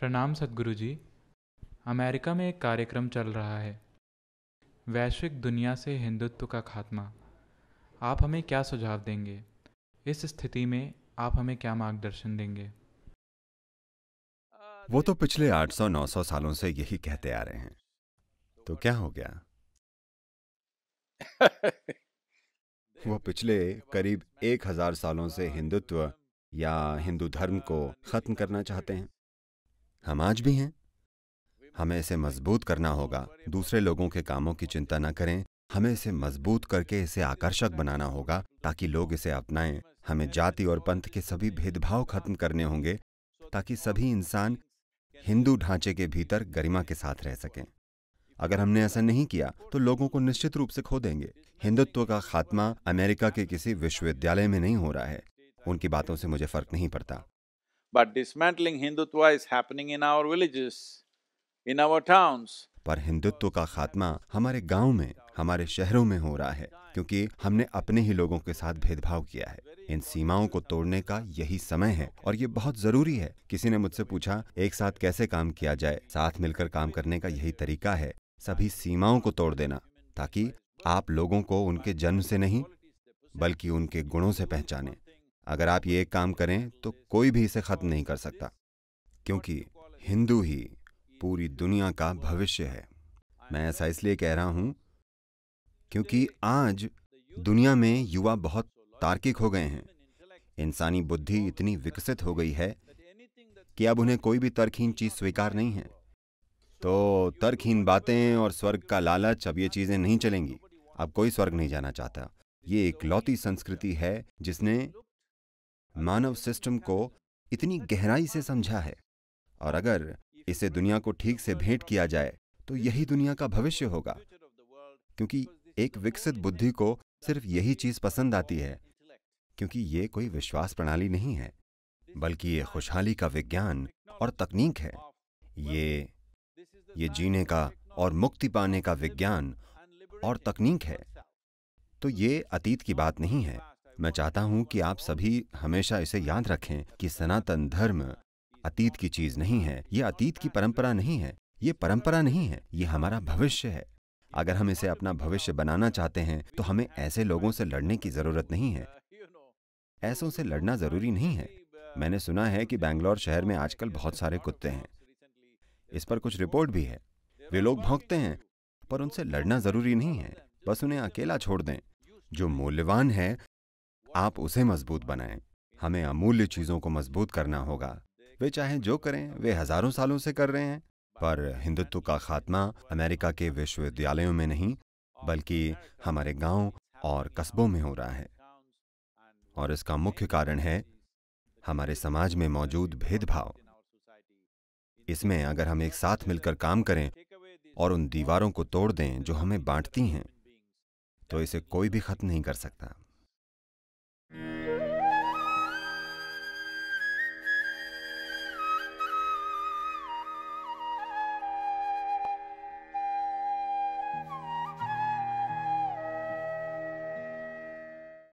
प्रणाम सदगुरु जी अमेरिका में एक कार्यक्रम चल रहा है वैश्विक दुनिया से हिंदुत्व का खात्मा आप हमें क्या सुझाव देंगे इस स्थिति में आप हमें क्या मार्गदर्शन देंगे वो तो पिछले 800-900 सालों से यही कहते आ रहे हैं तो क्या हो गया वो पिछले करीब एक हजार सालों से हिंदुत्व या हिंदू धर्म को खत्म करना चाहते हैं हम आज भी हैं हमें इसे मजबूत करना होगा दूसरे लोगों के कामों की चिंता न करें हमें इसे मजबूत करके इसे आकर्षक बनाना होगा ताकि लोग इसे अपनाएं हमें जाति और पंथ के सभी भेदभाव खत्म करने होंगे ताकि सभी इंसान हिंदू ढांचे के भीतर गरिमा के साथ रह सकें अगर हमने ऐसा नहीं किया तो लोगों को निश्चित रूप से खो देंगे हिंदुत्व का खात्मा अमेरिका के किसी विश्वविद्यालय में नहीं हो रहा है उनकी बातों से मुझे फर्क नहीं पड़ता But dismantling Hindutva is happening in our villages, in our towns. पर हिंदुत्व का खात्मा हमारे गांव में हमारे शहरों में हो रहा है क्योंकि हमने अपने ही लोगों के साथ भेदभाव किया है इन सीमाओं को तोड़ने का यही समय है और ये बहुत जरूरी है किसी ने मुझसे पूछा एक साथ कैसे काम किया जाए साथ मिलकर काम करने का यही तरीका है सभी सीमाओं को तोड़ देना ताकि आप लोगों को उनके जन्म से नहीं बल्कि उनके गुणों से पहचानें अगर आप ये एक काम करें तो कोई भी इसे खत्म नहीं कर सकता क्योंकि हिंदू ही पूरी दुनिया का भविष्य है मैं ऐसा इसलिए कह रहा हूं क्योंकि आज दुनिया में युवा बहुत तार्किक हो गए हैं इंसानी बुद्धि इतनी विकसित हो गई है कि अब उन्हें कोई भी तर्कहीन चीज स्वीकार नहीं है तो तर्कहीन बातें और स्वर्ग का लालच अब ये चीजें नहीं चलेंगी अब कोई स्वर्ग नहीं जाना चाहता ये इकलौती संस्कृति है जिसने मानव सिस्टम को इतनी गहराई से समझा है और अगर इसे दुनिया को ठीक से भेंट किया जाए तो यही दुनिया का भविष्य होगा क्योंकि एक विकसित बुद्धि को सिर्फ यही चीज पसंद आती है क्योंकि ये कोई विश्वास प्रणाली नहीं है बल्कि ये खुशहाली का विज्ञान और तकनीक है ये ये जीने का और मुक्ति पाने का विज्ञान और तकनीक है तो ये अतीत की बात नहीं है मैं चाहता हूं कि आप सभी हमेशा इसे याद रखें कि सनातन धर्म अतीत की चीज नहीं है ये अतीत की परंपरा नहीं है ये परंपरा नहीं है ये हमारा भविष्य है अगर हम इसे अपना भविष्य बनाना चाहते हैं तो हमें ऐसे लोगों से लड़ने की जरूरत नहीं है ऐसों से लड़ना जरूरी नहीं है मैंने सुना है कि बैंगलोर शहर में आजकल बहुत सारे कुत्ते हैं इस पर कुछ रिपोर्ट भी है वे लोग भोंगते हैं पर उनसे लड़ना जरूरी नहीं है बस उन्हें अकेला छोड़ दें जो मूल्यवान है आप उसे मजबूत बनाएं हमें अमूल्य चीजों को मजबूत करना होगा वे चाहे जो करें वे हजारों सालों से कर रहे हैं पर हिंदुत्व का खात्मा अमेरिका के विश्वविद्यालयों में नहीं बल्कि हमारे गांव और कस्बों में हो रहा है और इसका मुख्य कारण है हमारे समाज में मौजूद भेदभाव इसमें अगर हम एक साथ मिलकर काम करें और उन दीवारों को तोड़ दें जो हमें बांटती हैं तो इसे कोई भी खत्म नहीं कर सकता